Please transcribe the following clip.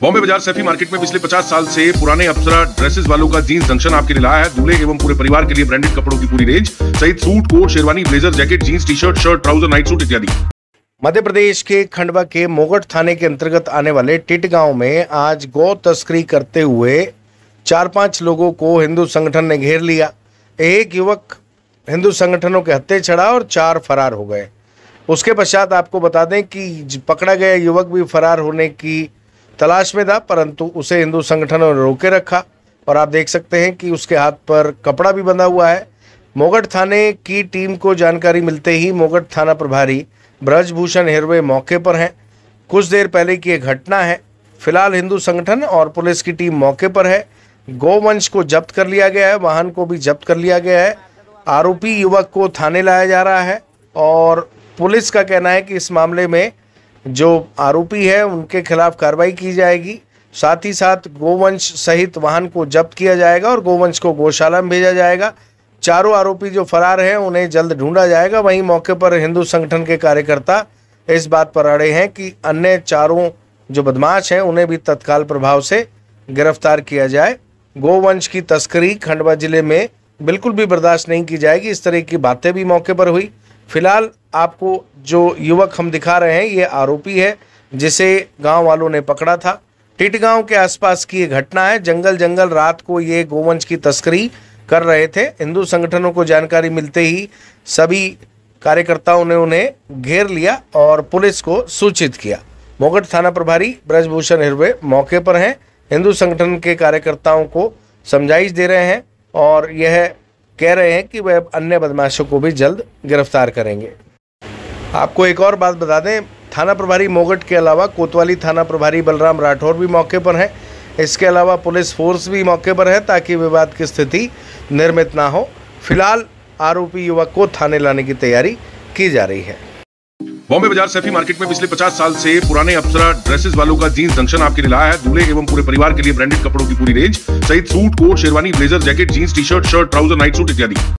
बॉम्बे बाजार सेफी मार्केट में पिछले 50 साल से पुराने अप्सरा ड्रेसेस वालों का जींस जंक्शन आपके लिए लाया है दूल्हे एवं पूरे परिवार के लिए ब्रांडेड कपड़ों की पूरी रेंज सहित suit coat sherwani blazer jacket jeans T shirt shirt trouser night suit इत्यादि मध्य प्रदेश के खंडवा के मोगट थाने के अंतर्गत आने वाले टिट गांव में आज गौ तस्करी करते हुए चार पांच लोगों को हिंदू संगठन ने घेर लिया एक युवक हिंदू संगठनों के हत्थे चढ़ा और चार फरार हो गए उसके पश्चात आपको बता दें कि पकड़ा गया युवक भी फरार होने की तलाश में था परंतु उसे हिंदू संगठनों ने रोके रखा और आप देख सकते हैं कि उसके हाथ पर कपड़ा भी बंधा हुआ है मोगट थाने की टीम को जानकारी मिलते ही मोगट थाना प्रभारी ब्रजभूषण हेरवे मौके पर हैं कुछ देर पहले की एक घटना है फिलहाल हिंदू संगठन और पुलिस की टीम मौके पर है गोवंश को जब्त कर लिया गया है वाहन को भी जब्त कर लिया गया है आरोपी युवक को थाने लाया जा रहा है और पुलिस का कहना है कि इस मामले में जो आरोपी है उनके खिलाफ कार्रवाई की जाएगी साथ ही साथ गोवंश सहित वाहन को जब्त किया जाएगा और गोवंश को गौशाला में भेजा जाएगा चारों आरोपी जो फरार हैं उन्हें जल्द ढूंढा जाएगा वहीं मौके पर हिंदू संगठन के कार्यकर्ता इस बात पर अड़े हैं कि अन्य चारों जो बदमाश हैं उन्हें भी तत्काल प्रभाव से गिरफ्तार किया जाए गोवंश की तस्करी खंडवा जिले में बिल्कुल भी बर्दाश्त नहीं की जाएगी इस तरह की बातें भी मौके पर हुई फिलहाल आपको जो युवक हम दिखा रहे हैं ये आरोपी है जिसे गांव वालों ने पकड़ा था टिटगांव के आसपास की ये घटना है जंगल जंगल रात को ये गोवंश की तस्करी कर रहे थे हिंदू संगठनों को जानकारी मिलते ही सभी कार्यकर्ताओं ने उन्हें घेर लिया और पुलिस को सूचित किया मोगट थाना प्रभारी ब्रजभूषण हिरवे मौके पर हैं हिंदू संगठन के कार्यकर्ताओं को समझाइश दे रहे हैं और यह कह रहे हैं कि वह अन्य बदमाशों को भी जल्द गिरफ्तार करेंगे आपको एक और बात बता दें थाना प्रभारी मोगट के अलावा कोतवाली थाना प्रभारी बलराम राठौर भी मौके पर हैं इसके अलावा पुलिस फोर्स भी मौके पर है ताकि विवाद की स्थिति निर्मित ना हो फिलहाल आरोपी युवक को थाने लाने की तैयारी की जा रही है बॉम्बे बाजार सेफी मार्केट में पिछले 50 साल से पुराने अप्सरा ड्रेसेस वालों का जींस जंक्शन आपके लिए लाया है दूल्हे एवं पूरे परिवार के लिए ब्रांडेड कपड़ों की पूरी रेंज सहित suit coat sherwani blazer jacket jeans T shirt shirt trouser night suit इत्यादि